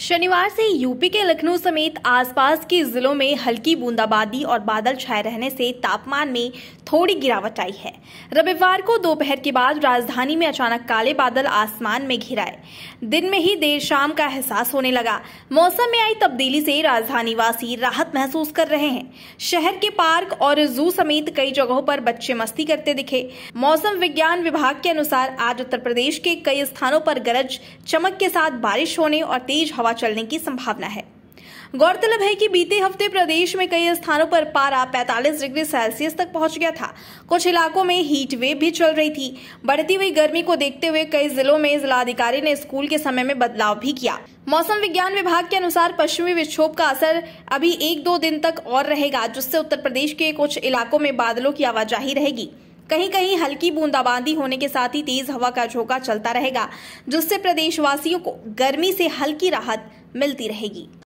शनिवार से यूपी के लखनऊ समेत आसपास के जिलों में हल्की बूंदाबांदी और बादल छाए रहने से तापमान में थोड़ी गिरावट आई है रविवार को दोपहर के बाद राजधानी में अचानक काले बादल आसमान में घिराए दिन में ही देर शाम का एहसास होने लगा मौसम में आई तब्दीली से राजधानी वासी राहत महसूस कर रहे हैं शहर के पार्क और जू समेत कई जगहों पर बच्चे मस्ती करते दिखे मौसम विज्ञान विभाग के अनुसार आज उत्तर प्रदेश के कई स्थानों पर गरज चमक के साथ बारिश होने और तेज हवा हवा चलने की संभावना है गौरतलब है कि बीते हफ्ते प्रदेश में कई स्थानों पर पारा 45 डिग्री सेल्सियस तक पहुंच गया था कुछ इलाकों में हीट वेव भी चल रही थी बढ़ती हुई गर्मी को देखते हुए कई जिलों में जिलाधिकारी ने स्कूल के समय में बदलाव भी किया मौसम विज्ञान विभाग के अनुसार पश्चिमी विक्षोभ का असर अभी एक दो दिन तक और रहेगा जिससे उत्तर प्रदेश के कुछ इलाकों में बादलों की आवाजाही रहेगी कहीं कहीं हल्की बूंदाबांदी होने के साथ ही तेज हवा का झोंका चलता रहेगा जिससे प्रदेशवासियों को गर्मी से हल्की राहत मिलती रहेगी